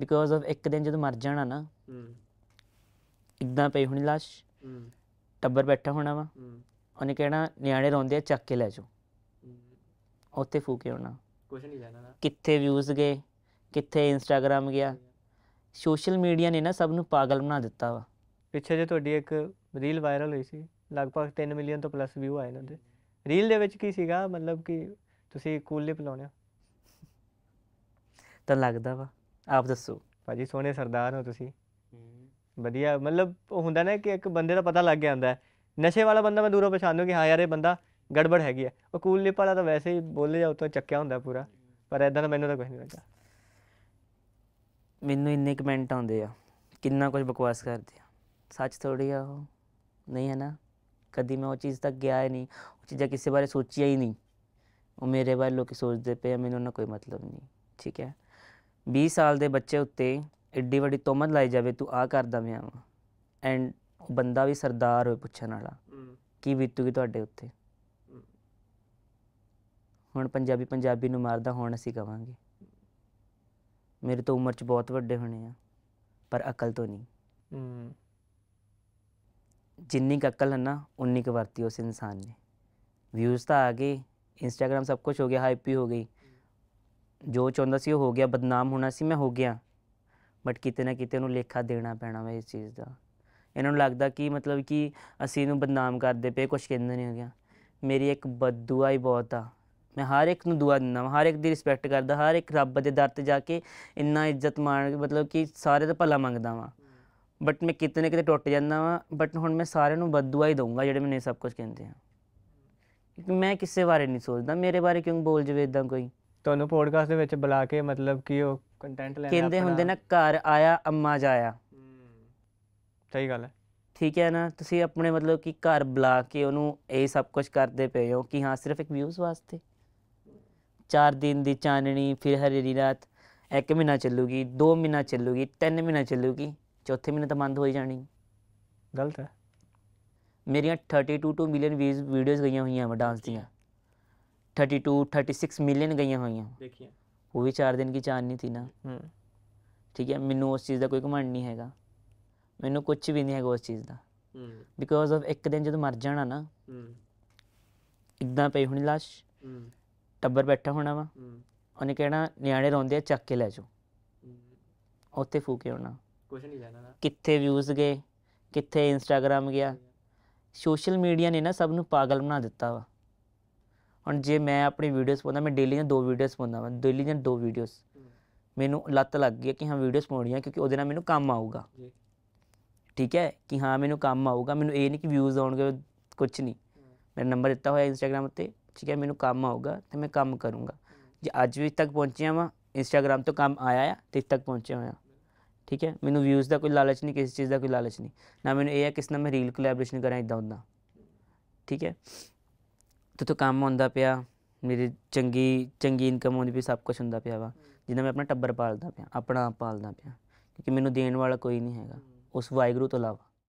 because of ਇੱਕ ਦਿਨ ਜਦੋਂ ਮਰ ਜਾਣਾ ਨਾ ਹੂੰ ਇਦਾਂ ਪਈ ਹੋਣੀ ਲਾਸ਼ ਹੂੰ ਟੱਬਰ ਬੈਠਾ ਹੋਣਾ ਵਾ ਹੂੰ ਉਹਨੇ ਕਹਿਣਾ ਨਿਆਣੇ ਰੋਂਦੇ ਆ ਚੱਕ ਕੇ ਲੈ ਜਾਓ ਉੱਥੇ ਫੂਕੇ ਹੋਣਾ ਕੁਝ ਨਹੀਂ ਲੈਣਾ ਨਾ ਕਿੱਥੇ ਵਿਊਜ਼ ਗਏ ਕਿੱਥੇ ਇੰਸਟਾਗ੍ਰam ਗਿਆ ਸੋਸ਼ਲ ਮੀਡੀਆ ਨੇ ਨਾ ਸਭ ਨੂੰ ਪਾਗਲ ਬਣਾ ਦਿੱਤਾ ਵਾ ਪਿੱਛੇ ਜੇ ਤੁਹਾਡੀ ਇੱਕ ਰੀਲ ਵਾਇਰਲ ਹੋਈ ਸੀ ਲਗਭਗ 3 ਮਿਲੀਅਨ ਤੋਂ ਪਲੱਸ ਵਿਊ ਆਏ ਨੇ ਉਹਦੇ ਰੀਲ ਦੇ ਵਿੱਚ ਕੀ ਸੀਗਾ ਮਤਲਬ ਕਿ ਤੁਸੀਂ ਲਿਪ ਲਾਉਣਾ ਤਾਂ ਲੱਗਦਾ ਵਾ ਆਪ ਦੱਸੋ ਭਾਜੀ ਸੋਹਣੇ ਸਰਦਾਰ ਹੋ ਤੁਸੀਂ ਵਧੀਆ ਮਤਲਬ ਉਹ ਹੁੰਦਾ ਨਾ ਕਿ ਇੱਕ ਬੰਦੇ ਦਾ ਪਤਾ ਲੱਗ ਜਾਂਦਾ ਹੈ ਨਸ਼ੇ ਵਾਲਾ ਬੰਦਾ ਮੈਂ ਦੂਰੋਂ ਪਛਾਣ ਕਿ ਹਾਂ ਯਾਰ ਇਹ ਬੰਦਾ ਗੜਬੜ ਹੈਗੀ ਹੈ ਉਹ ਕੂਲ ਲਿਪ ਵਾਲਾ ਤਾਂ ਵੈਸੇ ਹੀ ਬੋਲੇ ਜਾ ਉਤੋਂ ਚੱਕਿਆ ਹੁੰਦਾ ਪੂਰਾ ਪਰ ਐਦਾਂ ਦਾ ਮੈਨੂੰ ਤਾਂ ਕੁਝ ਨਹੀਂ ਲੱਗਾ ਮੈਨੂੰ ਇੰਨੇ ਕਮੈਂਟ ਆਉਂਦੇ ਆ ਕਿੰਨਾ ਕੁਝ ਬਕਵਾਸ ਕਰਦੇ ਆ ਸੱਚ ਥੋੜੀ ਆ ਉਹ ਨਹੀਂ ਹੈ ਨਾ ਕਦੀ ਮੈਂ ਉਹ ਚੀਜ਼ ਤੱਕ ਗਿਆ ਹੀ ਨਹੀਂ ਉਹ ਚੀਜ਼ਾਂ ਕਿਸੇ ਬਾਰੇ ਸੋਚਿਆ ਹੀ ਨਹੀਂ ਉਹ ਮੇਰੇ ਬਾਰੇ ਲੋਕੀ ਸੋਚਦੇ ਪਏ ਮੈਨੂੰ ਉਹਨਾਂ ਕੋਈ ਮਤਲਬ ਨਹੀਂ ਠੀਕ ਹੈ 20 ਸਾਲ ਦੇ ਬੱਚੇ ਉੱਤੇ ਐਡੀ ਵੱਡੀ ਤੋਮਤ ਲਾਈ ਜਾਵੇ ਤੂੰ ਆ ਕਰਦਾ ਵਿਆਹ ਵਾ ਐਂਡ ਬੰਦਾ ਵੀ ਸਰਦਾਰ ਹੋਏ ਪੁੱਛਣ ਵਾਲਾ ਕੀ ਬੀਤੂਗੀ ਤੁਹਾਡੇ ਉੱਤੇ ਹੁਣ ਪੰਜਾਬੀ ਪੰਜਾਬੀ ਨੂੰ ਮਾਰਦਾ ਹੁਣ ਅਸੀਂ ਕਵਾਂਗੇ ਮੇਰੇ ਤੋਂ ਉਮਰ 'ਚ ਬਹੁਤ ਵੱਡੇ ਹੋਣੇ ਆ ਪਰ ਅਕਲ ਤੋਂ ਨਹੀਂ ਜਿੰਨੀ ਕੁ ਅਕਲ ਹੈ ਨਾ ਉਨੀ ਕ ਵਰਤੀ ਉਸ ਇਨਸਾਨ ਨੇ ਵਿਊਜ਼ ਤਾਂ ਆ ਗਏ ਇੰਸਟਾਗ੍ਰam ਸਭ ਕੁਝ ਹੋ ਗਿਆ ਹਾਈਪ ਵੀ ਹੋ ਗਈ ਜੋ ਚਾਹੁੰਦਾ ਸੀ ਉਹ ਹੋ ਗਿਆ ਬਦਨਾਮ ਹੋਣਾ ਸੀ ਮੈਂ ਹੋ ਗਿਆ ਬਟ ਕਿਤੇ ਨਾ ਕਿਤੇ ਉਹਨੂੰ ਲੇਖਾ ਦੇਣਾ ਪੈਣਾ ਵਾ ਇਸ ਚੀਜ਼ ਦਾ ਇਹਨਾਂ ਨੂੰ ਲੱਗਦਾ ਕਿ ਮਤਲਬ ਕਿ ਅਸੀਂ ਇਹਨੂੰ ਬਦਨਾਮ ਕਰਦੇ ਪਏ ਕੁਝ ਕਹਿੰਦੇ ਨਹੀਂ ਹੋ ਗਿਆ ਮੇਰੀ ਇੱਕ ਬਦਦੁਆ ਹੀ ਬਹੁਤ ਆ ਮੈਂ ਹਰ ਇੱਕ ਨੂੰ ਦੁਆ ਦਿੰਦਾ ਹਰ ਇੱਕ ਦੀ ਰਿਸਪੈਕਟ ਕਰਦਾ ਹਰ ਇੱਕ ਰੱਬ ਦੇ ਦਰ ਤੇ ਜਾ ਕੇ ਇੰਨਾ ਇੱਜ਼ਤ ਮਾਣ ਮਤਲਬ ਕਿ ਸਾਰੇ ਦਾ ਭਲਾ ਮੰਗਦਾ ਵਾਂ ਬਟ ਮੈਂ ਕਿਤੇ ਨਾ ਕਿਤੇ ਟੁੱਟ ਜਾਂਦਾ ਵਾਂ ਬਟ ਹੁਣ ਮੈਂ ਸਾਰਿਆਂ ਨੂੰ ਬਦਦੁਆ ਹੀ ਦਊਂਗਾ ਜਿਹੜੇ ਮੈਨੂੰ ਸਭ ਕੁਝ ਕਹਿੰਦੇ ਆ ਮੈਂ ਕਿਸੇ ਬਾਰੇ ਨਹੀਂ ਸੋਚਦਾ ਮੇਰੇ ਬਾਰੇ ਕਿਉਂ ਬੋਲ ਜਵੇ ਇਦਾਂ ਕੋਈ ਤੁਹਾਨੂੰ ਪੋਡਕਾਸਟ ਦੇ ਵਿੱਚ ਬੁਲਾ ਕੇ ਮਤਲਬ ਕਿ ਉਹ ਕੰਟੈਂਟ ਲੈਣਾ ਕਹਿੰਦੇ ਹੁੰਦੇ ਨਾ ਘਰ ਆਇਆ ਅੰਮਾ ਜਾਇਆ ਸਹੀ ਗੱਲ ਹੈ ਠੀਕ ਹੈ ਨਾ ਤੁਸੀਂ ਆਪਣੇ ਮਤਲਬ ਕਿ ਘਰ ਬੁਲਾ ਕੇ ਉਹਨੂੰ ਇਹ ਸਭ ਕੁਝ ਕਰਦੇ ਪਏ ਹੋ ਕਿ ਹਾਂ ਸਿਰਫ ਇੱਕ ਵਿਊਜ਼ ਵਾਸਤੇ 4 ਦਿਨ ਦੀ ਚਾਨਣੀ ਫਿਰ ਹਰੀ ਰਾਤ 1 ਮਹੀਨਾ ਚੱਲੂਗੀ 2 ਮਹੀਨਾ ਚੱਲੂਗੀ 3 ਮਹੀਨਾ ਚੱਲੂਗੀ ਚੌਥੇ ਮਹੀਨੇ ਤਾਂ ਬੰਦ ਹੋ ਹੀ ਜਾਣੀ ਗਲਤ ਹੈ ਮੇਰੀਆਂ 32 ਟੂ ਮਿਲੀਅਨ ਵੀਜ਼ ਵੀਡੀਓਜ਼ ਗਈਆਂ ਹੋਈਆਂ ਮੈਂ ਡਾਂਸ ਦੀਆਂ 32 36 ਮਿਲੀਅਨ ਗਈਆਂ ਹੋਈਆਂ ਦੇਖੀਏ ਉਹ ਵੀ 4 ਦਿਨ ਕੀ ਨਹੀਂ ਸੀ ਨਾ ਹੂੰ ਠੀਕ ਹੈ ਮੈਨੂੰ ਉਸ ਚੀਜ਼ ਦਾ ਕੋਈ ਘਮੰਡ ਨਹੀਂ ਹੈਗਾ ਮੈਨੂੰ ਕੁਝ ਵੀ ਨਹੀਂ ਹੈਗਾ ਉਸ ਚੀਜ਼ ਦਾ ਹੂੰ ਬਿਕੋਜ਼ ਆਫ ਇੱਕ ਦਿਨ ਜਦੋਂ ਮਰ ਜਾਣਾ ਨਾ ਹੂੰ ਇਦਾਂ ਪਈ ਹੋਣੀ ਲਾਸ਼ ਟੱਬਰ ਬੈਠਾ ਹੋਣਾ ਵਾ ਹੂੰ ਉਹਨੇ ਕਹਿਣਾ ਨਿਆਣੇ ਰੋਂਦੇ ਆ ਚੱਕ ਕੇ ਲੈ ਜਾਓ ਉੱਥੇ ਫੂਕੇ ਹੋਣਾ ਕੁਝ ਨਹੀਂ ਲੈਣਾ ਕਿੱਥੇ ਵਿਊਜ਼ ਗਏ ਕਿੱਥੇ ਇੰਸਟਾਗ੍ਰam ਗਿਆ ਸੋਸ਼ਲ ਮੀਡੀਆ ਨੇ ਨਾ ਸਭ ਨੂੰ ਪਾਗਲ ਬਣਾ ਦਿੱਤਾ ਵਾ ਹੁਣ ਜੇ ਮੈਂ ਆਪਣੀ ਵੀਡੀਓਸ ਪਾਉਂਦਾ ਮੈਂ ਡੇਲੀ ਜਾਂ ਦੋ ਵੀਡੀਓਸ ਪਾਉਂਦਾ ਮੈਂ ਡੇਲੀ ਜਾਂ ਦੋ ਵੀਡੀਓਸ ਮੈਨੂੰ ਲੱਤ ਲੱਗ ਗਈ ਕਿ ਹਾਂ ਵੀਡੀਓਸ ਪਾਉਣੀਆਂ ਕਿਉਂਕਿ ਉਹਦੇ ਨਾਲ ਮੈਨੂੰ ਕੰਮ ਆਊਗਾ ਠੀਕ ਹੈ ਕਿ ਹਾਂ ਮੈਨੂੰ ਕੰਮ ਆਊਗਾ ਮੈਨੂੰ ਇਹ ਨਹੀਂ ਕਿ ਵਿਊਜ਼ ਆਉਣਗੇ ਕੁਝ ਨਹੀਂ ਮੇਰਾ ਨੰਬਰ ਦਿੱਤਾ ਹੋਇਆ ਇੰਸਟਾਗ੍ਰam ਉੱਤੇ ਠੀਕ ਹੈ ਮੈਨੂੰ ਕੰਮ ਆਊਗਾ ਤੇ ਮੈਂ ਕੰਮ ਕਰੂੰਗਾ ਜੇ ਅੱਜ ਵੀ ਤੱਕ ਪਹੁੰਚਿਆ ਵਾਂ ਇੰਸਟਾਗ੍ਰam ਤੋਂ ਕੰਮ ਆਇਆ ਆ ਤੇ ਤੱਕ ਪਹੁੰਚਿਆ ਹੋਇਆ ਠੀਕ ਹੈ ਮੈਨੂੰ ਵਿਊਜ਼ ਦਾ ਕੋਈ ਲਾਲਚ ਨਹੀਂ ਕਿਸੇ ਚੀਜ਼ ਦਾ ਕੋਈ ਲਾਲਚ ਨਹੀਂ ਨਾ ਮੈਨੂੰ ਇਹ ਹੈ ਕਿਸ ਨਾਲ ਮੈਂ ਰੀਲ ਕੋਲੈਬੋਰੇਸ਼ਨ ਕਰਾਂ ਇਦਾਂ ਉਦਾਂ ਠੀਕ ਹੈ ਤੋ ਕੰਮ ਹੁੰਦਾ ਪਿਆ ਮੇਰੀ ਚੰਗੀ ਚੰਗੀ ਇਨਕਮ ਹੁੰਦੀ ਵੀ ਸਭ ਕੁਝ ਹੁੰਦਾ ਪਿਆ ਵਾ ਜਿੰਨਾ ਮੈਂ ਆਪਣਾ ਟੱਬਰ ਪਾਲਦਾ ਪਿਆ ਆਪਣਾ ਪਾਲਦਾ ਪਿਆ ਕਿਉਂਕਿ ਮੈਨੂੰ ਦੇਣ ਵਾਲਾ ਕੋਈ ਨਹੀਂ ਹੈਗਾ ਉਸ ਵਾਇਗਰੂ ਤੋਂ ਇਲਾਵਾ